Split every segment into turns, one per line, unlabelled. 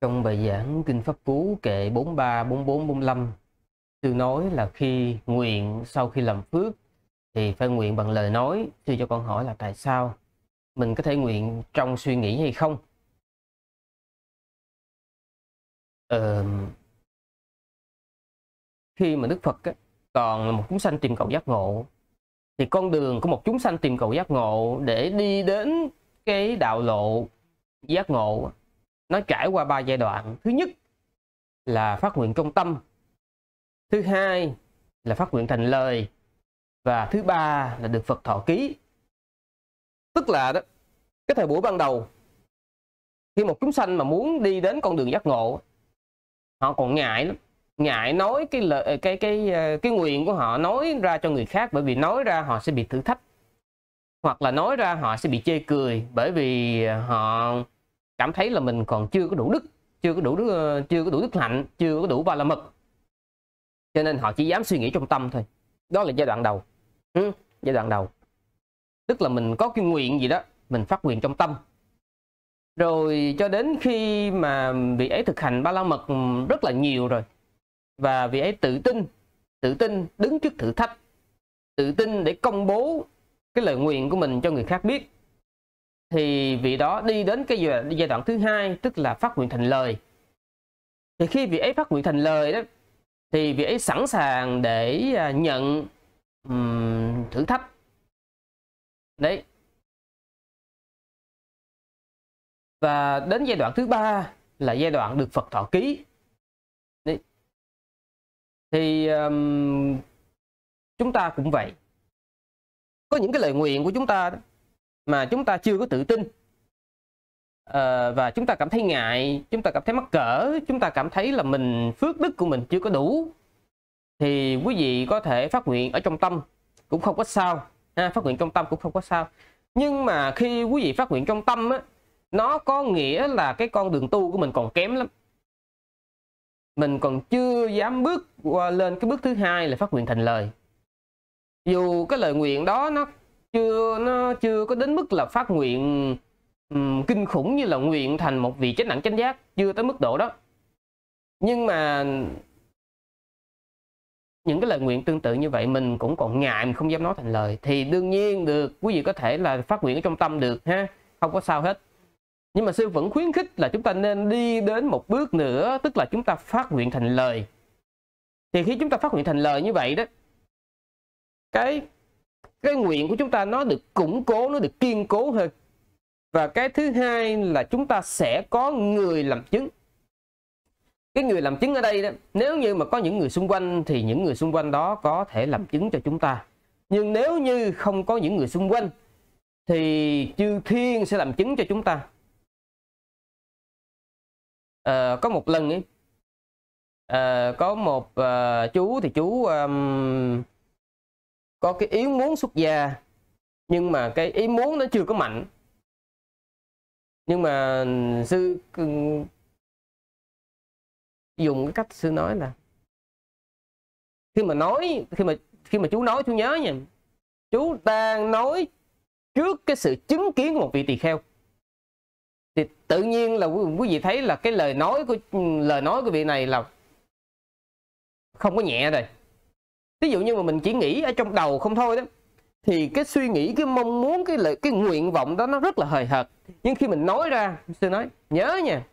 Trong bài giảng Kinh Pháp Cú kệ
43, 44, 45, Sư nói là khi nguyện sau khi làm phước thì phải nguyện bằng lời nói. Sư cho con hỏi là tại sao? Mình có thể nguyện
trong suy nghĩ hay không? Ờ,
khi mà Đức Phật còn là một chúng sanh tìm cầu giác ngộ thì con đường của một chúng sanh tìm cầu giác ngộ để đi đến cái đạo lộ giác ngộ nó trải qua ba giai đoạn thứ nhất là phát nguyện trong tâm thứ hai là phát nguyện thành lời và thứ ba là được phật thọ ký tức là đó cái thời buổi ban đầu khi một chúng sanh mà muốn đi đến con đường giác ngộ họ còn ngại lắm ngại nói cái lời cái cái ờ, cái nguyện của họ nói ra cho người khác bởi vì nói ra họ sẽ bị thử thách hoặc là nói ra họ sẽ bị chê cười bởi vì họ cảm thấy là mình còn chưa có đủ đức chưa có đủ đức, ờ, chưa có đủ đức hạnh chưa có đủ ba la mật cho nên họ chỉ dám suy nghĩ trong tâm thôi đó là giai đoạn đầu ừ, giai đoạn đầu tức là mình có cái nguyện gì đó mình phát nguyện trong tâm rồi cho đến khi mà vị ấy thực hành ba la mật rất là nhiều rồi và vị ấy tự tin tự tin đứng trước thử thách tự tin để công bố cái lời nguyện của mình cho người khác biết thì vị đó đi đến cái giai đoạn thứ hai tức là phát nguyện thành lời thì khi vị ấy phát nguyện thành lời đó thì vị ấy sẵn sàng để à, nhận
um, thử thách đấy và đến giai đoạn thứ ba là giai đoạn được Phật thọ ký đấy. thì um, chúng ta cũng vậy
có những cái lời nguyện của chúng ta đó, mà chúng ta chưa có tự tin à, và chúng ta cảm thấy ngại chúng ta cảm thấy mắc cỡ chúng ta cảm thấy là mình phước đức của mình chưa có đủ thì quý vị có thể phát nguyện ở trong tâm cũng không có sao ha, phát nguyện trong tâm cũng không có sao nhưng mà khi quý vị phát nguyện trong tâm á, nó có nghĩa là cái con đường tu của mình còn kém lắm mình còn chưa dám bước qua lên cái bước thứ hai là phát nguyện thành lời dù cái lời nguyện đó nó chưa nó chưa có đến mức là phát nguyện um, kinh khủng như là nguyện thành một vị chánh đẳng chánh giác chưa tới mức độ đó nhưng mà những cái lời nguyện tương tự như vậy mình cũng còn ngại mình không dám nói thành lời thì đương nhiên được quý vị có thể là phát nguyện ở trong tâm được ha không có sao hết nhưng mà sư vẫn khuyến khích là chúng ta nên đi đến một bước nữa tức là chúng ta phát nguyện thành lời thì khi chúng ta phát nguyện thành lời như vậy đó cái cái nguyện của chúng ta nó được củng cố nó được kiên cố hơn và cái thứ hai là chúng ta sẽ có người làm chứng cái người làm chứng ở đây đó nếu như mà có những người xung quanh thì những người xung quanh đó có thể làm chứng cho chúng ta nhưng nếu như không có những người xung quanh thì chư thiên sẽ làm chứng cho
chúng ta à, có một lần ấy
à, có một à, chú thì chú um, có cái ý muốn xuất gia nhưng mà cái ý muốn nó chưa có mạnh
nhưng mà ừ, sư ừ, dùng cái
cách sư nói là khi mà nói khi mà khi mà chú nói chú nhớ nha chú đang nói trước cái sự chứng kiến của một vị tỳ kheo thì tự nhiên là quý vị thấy là cái lời nói của ừ, lời nói của vị này là không có nhẹ rồi ví dụ như mà mình chỉ nghĩ ở trong đầu không thôi đó thì cái suy nghĩ cái mong muốn cái lợi cái nguyện vọng đó nó rất là hời hợt nhưng khi mình nói ra sư nói nhớ nha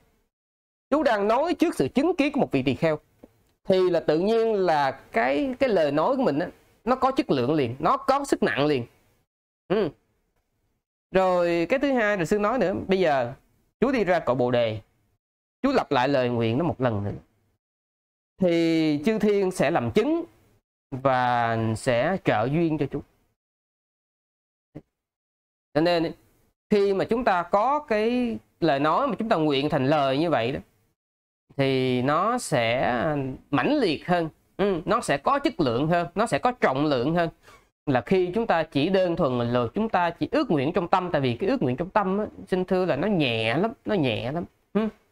chú đang nói trước sự chứng kiến của một vị tỳ kheo thì là tự nhiên là cái cái lời nói của mình á, nó có chất lượng liền nó có sức nặng liền ừ. rồi cái thứ hai rồi sư nói nữa bây giờ chú đi ra cội bồ đề chú lặp lại lời nguyện nó một lần nữa thì chư thiên sẽ làm chứng và sẽ trợ duyên cho chúng cho nên khi mà chúng ta có cái lời nói mà chúng ta nguyện thành lời như vậy đó thì nó sẽ mãnh liệt hơn ừ, nó sẽ có chất lượng hơn nó sẽ có trọng lượng hơn là khi chúng ta chỉ đơn thuần là chúng ta chỉ ước nguyện trong tâm tại vì cái ước nguyện trong tâm á, xin thưa là nó nhẹ lắm nó nhẹ lắm ừ.